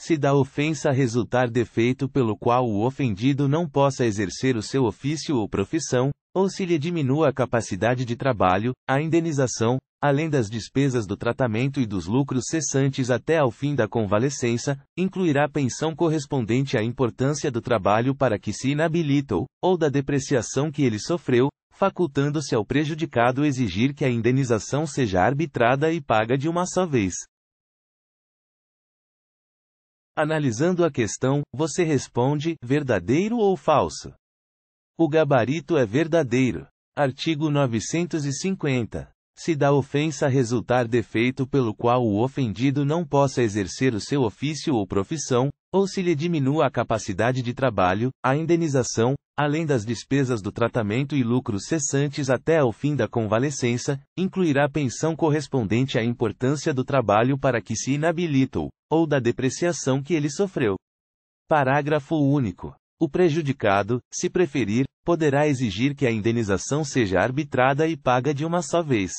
se da ofensa resultar defeito pelo qual o ofendido não possa exercer o seu ofício ou profissão, ou se lhe diminua a capacidade de trabalho, a indenização, além das despesas do tratamento e dos lucros cessantes até ao fim da convalescença, incluirá pensão correspondente à importância do trabalho para que se inabilitou, ou da depreciação que ele sofreu, facultando-se ao prejudicado exigir que a indenização seja arbitrada e paga de uma só vez. Analisando a questão, você responde: verdadeiro ou falso? O gabarito é verdadeiro. Artigo 950. Se da ofensa resultar defeito pelo qual o ofendido não possa exercer o seu ofício ou profissão, ou se lhe diminua a capacidade de trabalho, a indenização, além das despesas do tratamento e lucros cessantes até ao fim da convalescença, incluirá pensão correspondente à importância do trabalho para que se o ou da depreciação que ele sofreu. Parágrafo único. O prejudicado, se preferir, poderá exigir que a indenização seja arbitrada e paga de uma só vez.